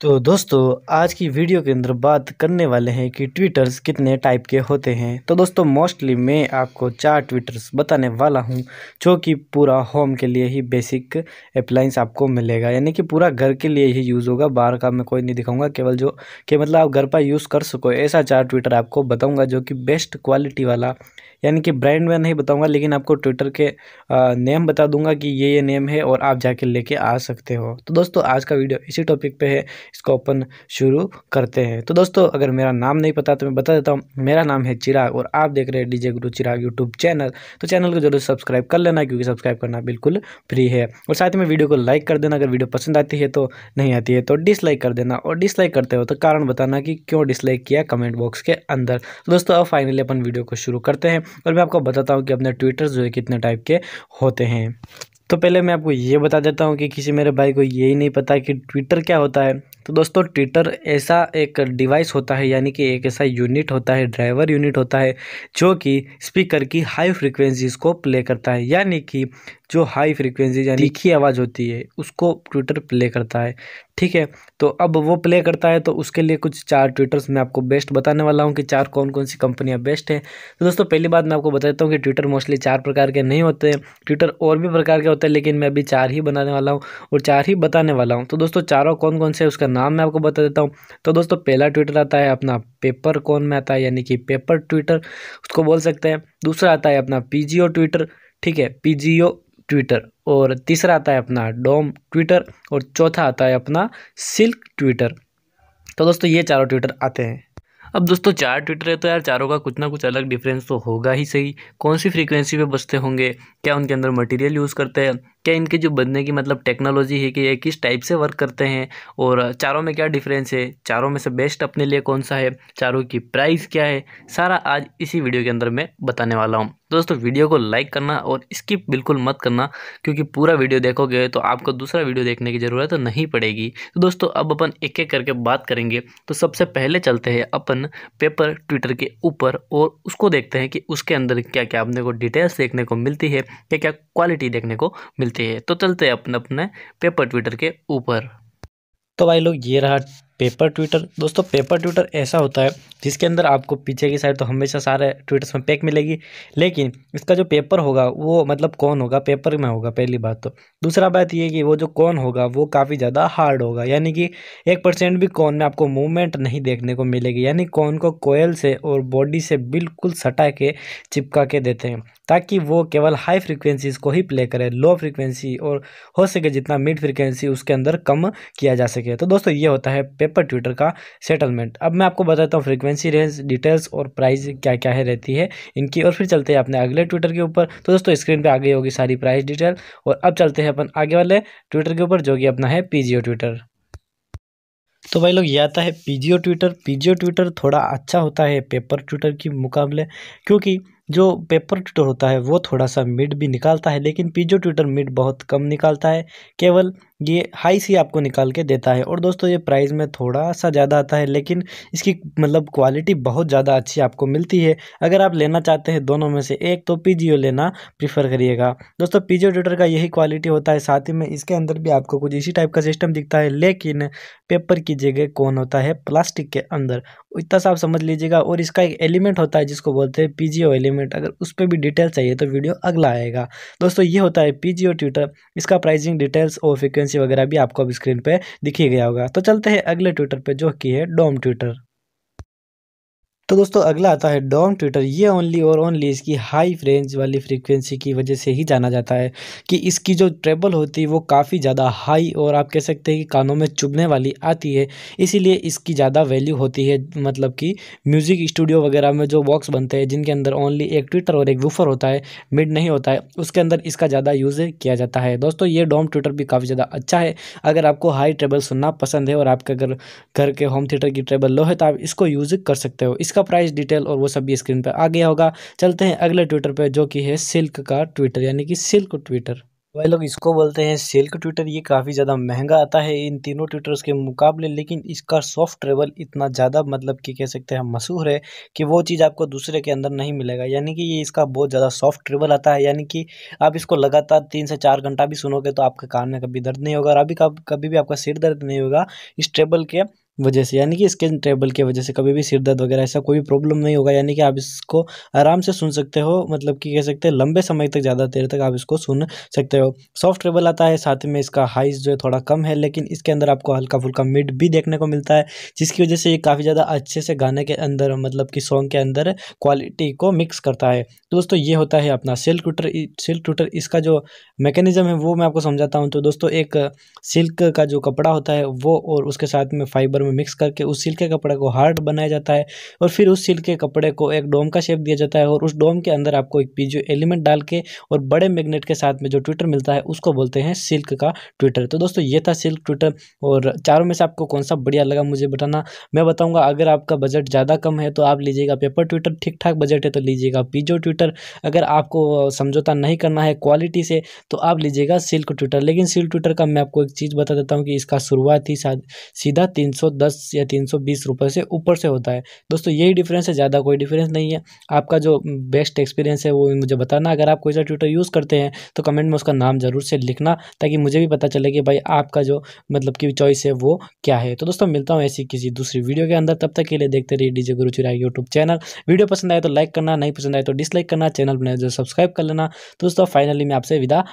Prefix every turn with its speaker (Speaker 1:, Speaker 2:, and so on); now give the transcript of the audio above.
Speaker 1: तो दोस्तों आज की वीडियो के अंदर बात करने वाले हैं कि ट्विटर्स कितने टाइप के होते हैं तो दोस्तों मोस्टली मैं आपको चार ट्विटर्स बताने वाला हूं जो कि पूरा होम के लिए ही बेसिक अप्लाइंस आपको मिलेगा यानी कि पूरा घर के लिए ही यूज़ होगा बाहर का मैं कोई नहीं दिखाऊंगा केवल जो कि मतलब आप घर पर यूज़ कर सको ऐसा चार ट्विटर आपको बताऊँगा जो कि बेस्ट क्वालिटी वाला यानी कि ब्रांड में नहीं बताऊंगा लेकिन आपको ट्विटर के नेम बता दूंगा कि ये ये नेम है और आप जाके लेके आ सकते हो तो दोस्तों आज का वीडियो इसी टॉपिक पे है इसको अपन शुरू करते हैं तो दोस्तों अगर मेरा नाम नहीं पता तो मैं बता देता हूँ मेरा नाम है चिराग और आप देख रहे हैं DJ Guru Chirag YouTube channel तो चैनल को जरूर सब्सक्राइब कर लेना क्योंकि सब्सक्राइब करना बिल्कुल फ्री है और साथ में वीडियो को लाइक कर देना अगर वीडियो पसंद आती है तो नहीं आती है तो डिसलाइक कर देना और डिसलाइक करते हो तो कारण बताना कि क्यों डिसलाइक किया कमेंट बॉक्स के अंदर तो दोस्तों अब फाइनली अपन वीडियो को शुरू करते हैं और मैं आपको बताता हूँ कि अपने ट्विटर जो है कितने टाइप के होते हैं तो पहले मैं आपको ये बता देता हूँ कि किसी मेरे भाई को यही नहीं पता कि ट्विटर क्या होता है तो दोस्तों ट्विटर ऐसा एक डिवाइस होता है यानी कि एक ऐसा यूनिट होता है ड्राइवर यूनिट होता है जो कि स्पीकर की हाई फ्रिक्वेंसीज़ को प्ले करता है यानी कि जो हाई फ्रिक्वेंसी यानी तीखी आवाज़ होती है उसको ट्विटर प्ले करता है ठीक है तो अब वो प्ले करता है तो उसके लिए कुछ चार ट्विटर्स मैं आपको बेस्ट बताने वाला हूँ कि चार कौन कौन सी कंपनियाँ बेस्ट हैं तो दोस्तों पहली बात मैं आपको बता देता हूँ कि ट्विटर मोस्टली चार प्रकार के नहीं होते हैं ट्विटर और भी प्रकार के होते हैं लेकिन मैं अभी चार ही बनाने वाला हूँ और चार ही बताने वाला हूँ तो दोस्तों चारों कौन कौन से उसका नाम मैं आपको बता देता हूँ तो दोस्तों पहला ट्विटर आता है अपना पेपर कौन में आता है यानी कि पेपर ट्विटर उसको बोल सकते हैं दूसरा आता है अपना पी ट्विटर ठीक है पी ट्विटर और तीसरा आता है अपना डोम ट्विटर और चौथा आता है अपना सिल्क ट्विटर तो दोस्तों ये चारों ट्विटर आते हैं अब दोस्तों चार ट्विटर है तो यार चारों का कुछ ना कुछ अलग डिफरेंस तो होगा ही सही कौन सी फ्रीक्वेंसी पे बसते होंगे क्या उनके अंदर मटेरियल यूज़ करते हैं क्या इनके जो बनने की मतलब टेक्नोलॉजी है कि ये किस टाइप से वर्क करते हैं और चारों में क्या डिफरेंस है चारों में से बेस्ट अपने लिए कौन सा है चारों की प्राइस क्या है सारा आज इसी वीडियो के अंदर मैं बताने वाला हूँ दोस्तों वीडियो को लाइक करना और स्किप बिल्कुल मत करना क्योंकि पूरा वीडियो देखोगे तो आपको दूसरा वीडियो देखने की ज़रूरत तो नहीं पड़ेगी तो दोस्तों अब अपन एक एक करके बात करेंगे तो सबसे पहले चलते हैं अपन पेपर ट्विटर के ऊपर और उसको देखते हैं कि उसके अंदर क्या क्या अपने को डिटेल्स देखने को मिलती है क्या क्या क्वालिटी देखने को मिलती मिलती है तो चलते हैं अपने अपने पेपर ट्विटर के ऊपर तो भाई लोग ये रहा पेपर ट्विटर दोस्तों पेपर ट्विटर ऐसा होता है जिसके अंदर आपको पीछे की साइड तो हमेशा सारे ट्विटर्स में पैक मिलेगी लेकिन इसका जो पेपर होगा वो मतलब कौन होगा पेपर में होगा पहली बात तो दूसरा बात ये कि वो जो कौन होगा वो काफ़ी ज़्यादा हार्ड होगा यानी कि एक परसेंट भी कौन में आपको मूवमेंट नहीं देखने को मिलेगी यानी कौन को कोयल से और बॉडी से बिल्कुल सटा के चिपका के देते हैं ताकि वो केवल हाई फ्रिक्वेंसीज़ को ही प्ले करे लो फ्रिक्वेंसी और हो सके जितना मिड फ्रिक्वेंसी उसके अंदर कम किया जा सके तो दोस्तों ये होता है पे पर ट्विटर का सेटलमेंट अब मैं आपको बताता हूँ फ्रीक्वेंसी रेंज डिटेल्स और प्राइस क्या क्या है रहती है इनकी और फिर चलते हैं अपने अगले ट्विटर के ऊपर तो दोस्तों स्क्रीन पर आ गई होगी सारी प्राइस डिटेल और अब चलते हैं अपन आगे वाले ट्विटर के ऊपर जो कि अपना है पी ट्विटर तो भाई लोग ये आता है पी ट्विटर पी ट्विटर थोड़ा अच्छा होता है पेपर ट्विटर के मुकाबले क्योंकि जो पेपर ट्विटर होता है वो थोड़ा सा मिड भी निकालता है लेकिन पी ट्विटर मिड बहुत कम निकालता है केवल ये हाई सी आपको निकाल के देता है और दोस्तों ये प्राइस में थोड़ा सा ज़्यादा आता है लेकिन इसकी मतलब क्वालिटी बहुत ज़्यादा अच्छी आपको मिलती है अगर आप लेना चाहते हैं दोनों में से एक तो पी लेना प्रीफर करिएगा दोस्तों पी जी का यही क्वालिटी होता है साथ ही में इसके अंदर भी आपको कुछ इसी टाइप का सिस्टम दिखता है लेकिन पेपर की जगह कौन होता है प्लास्टिक के अंदर इतना सा आप समझ लीजिएगा और इसका एक एलिमेंट होता है जिसको बोलते हैं पी एलिमेंट अगर उस पर भी डिटेल चाहिए तो वीडियो अगला आएगा दोस्तों ये होता है पी ट्यूटर इसका प्राइसिंग डिटेल्स और फ्रिक्वेंसी वैकेंसी वगैरह भी आपको अब स्क्रीन पर दिखी गया होगा तो चलते हैं अगले ट्विटर पर जो कि है डोम ट्विटर तो दोस्तों अगला आता है डॉम ट्विटर ये ओनली और ओनली इसकी हाई फ्रेंज वाली फ्रीक्वेंसी की वजह से ही जाना जाता है कि इसकी जो ट्रेबल होती है वो काफ़ी ज़्यादा हाई और आप कह सकते हैं कि कानों में चुभने वाली आती है इसीलिए इसकी ज़्यादा वैल्यू होती है मतलब कि म्यूज़िक स्टूडियो वगैरह में जो बॉक्स बनते हैं जिनके अंदर ओनली एक ट्विटर और एक वूफर होता है मिड नहीं होता है उसके अंदर इसका ज़्यादा यूज़ किया जाता है दोस्तों ये डॉम ट्विटर भी काफ़ी ज़्यादा अच्छा है अगर आपको हाई ट्रेबल सुनना पसंद है और आपके अगर घर के होम थिएटर की ट्रेबल लो है तो आप इसको यूज़ कर सकते हो इस इसका प्राइस डिटेल और वो सब भी स्क्रीन पर आ गया होगा चलते हैं अगले ट्विटर पर जो कि है सिल्क का ट्विटर यानी कि सिल्क ट्विटर वही लोग इसको बोलते हैं सिल्क ट्विटर ये काफ़ी ज़्यादा महंगा आता है इन तीनों ट्विटर्स के मुकाबले लेकिन इसका सॉफ्ट ट्रेवल इतना ज़्यादा मतलब कि कह सकते हैं मशहूर है कि वो चीज़ आपको दूसरे के अंदर नहीं मिलेगा यानी कि ये इसका बहुत ज़्यादा सॉफ्ट ट्रेवल आता है यानी कि आप इसको लगातार तीन से चार घंटा भी सुनोगे तो आपके कान में कभी दर्द नहीं होगा और अभी कभी भी आपका सिर दर्द नहीं होगा इस ट्रेबल के वजह से यानी कि इसके ट्रेबल की वजह से कभी भी सिर दर्द वगैरह ऐसा कोई प्रॉब्लम नहीं होगा यानी कि आप इसको आराम से सुन सकते हो मतलब कि कह सकते हैं लंबे समय तक ज़्यादा देर तक आप इसको सुन सकते हो सॉफ्ट ट्रेबल आता है साथ में इसका हाइस जो है थोड़ा कम है लेकिन इसके अंदर आपको हल्का फुल्का मिड भी देखने को मिलता है जिसकी वजह से ये काफ़ी ज़्यादा अच्छे से गाने के अंदर मतलब कि सॉन्ग के अंदर क्वालिटी को मिक्स करता है तो दोस्तों ये होता है अपना सिल्क ट्विटर सिल्क ट्विटर इसका जो मैकेनिज़म है वो मैं आपको समझाता हूँ तो दोस्तों एक सिल्क का जो कपड़ा होता है वो और उसके साथ में फाइबर में मिक्स करके उस सिल्क के कपड़े को हार्ड बनाया जाता है और फिर उस सिल्क के कपड़े को एक डोम का शेप दिया जाता है और उस डोम के अंदर आपको एक पीजियो एलिमेंट डाल के और बड़े मैग्नेट के साथ में जो ट्विटर मिलता है उसको बोलते हैं सिल्क का ट्विटर तो दोस्तों ये था सिल्क ट्विटर और चारों में से आपको कौन सा बढ़िया लगा मुझे बताना मैं बताऊँगा अगर आपका बजट ज़्यादा कम है तो आप लीजिएगा पेपर ट्विटर ठीक ठाक बजट है तो लीजिएगा पीजो ट्विटर अगर आपको समझौता नहीं करना है क्वालिटी से तो आप लीजिएगा सिल्क ट्विटर लेकिन सिल्क ट्विटर का मैं आपको एक चीज़ बता देता हूँ कि इसका शुरुआत ही सीधा तीन सौ दस या तीन सौ बीस रुपये से ऊपर से होता है दोस्तों यही डिफरेंस है ज़्यादा कोई डिफरेंस नहीं है आपका जो बेस्ट एक्सपीरियंस है वो मुझे बताना अगर आप कोई सा ट्विटर यूज़ करते हैं तो कमेंट में उसका नाम ज़रूर से लिखना ताकि मुझे भी पता चले कि भाई आपका जो मतलब की चॉइस है वो क्या है तो दोस्तों मिलता हूँ ऐसी किसी दूसरी वीडियो के अंदर तब तक के लिए देखते रहिए DJ Guru Chirag YouTube channel video पसंद आए तो लाइक करना नहीं पसंद आए तो डिसलाइक करना चैनल बनाए जो सब्सक्राइब कर लेना दोस्तों फाइनली मैं आपसे विदा